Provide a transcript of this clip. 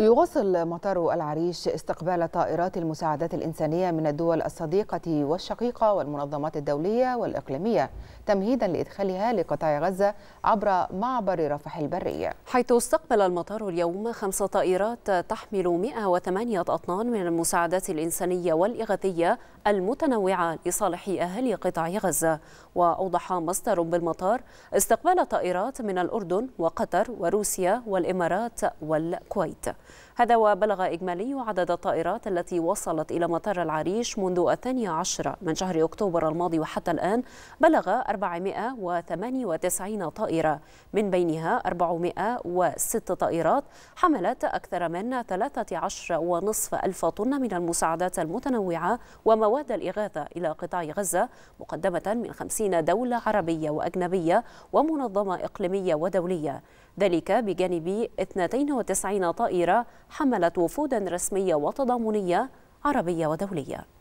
يواصل مطار العريش استقبال طائرات المساعدات الإنسانية من الدول الصديقة والشقيقة والمنظمات الدولية والإقليمية تمهيدا لإدخالها لقطاع غزة عبر معبر رفح البري حيث استقبل المطار اليوم خمس طائرات تحمل 108 أطنان من المساعدات الإنسانية والإغاثية المتنوعة لصالح أهالي قطاع غزة وأوضح مصدر بالمطار استقبال طائرات من الأردن وقطر وروسيا والإمارات والكويت هذا وبلغ إجمالي عدد الطائرات التي وصلت إلى مطار العريش منذ الثاني عشر من شهر أكتوبر الماضي وحتى الآن بلغ 498 طائرة من بينها 406 طائرات حملت أكثر من 13 ونصف ألف طن من المساعدات المتنوعة ومواد الإغاثة إلى قطاع غزة مقدمة من 50 دولة عربية وأجنبية ومنظمة إقليمية ودولية ذلك بجانب 92 طائرة حملت وفودا رسمية وتضامنية عربية ودولية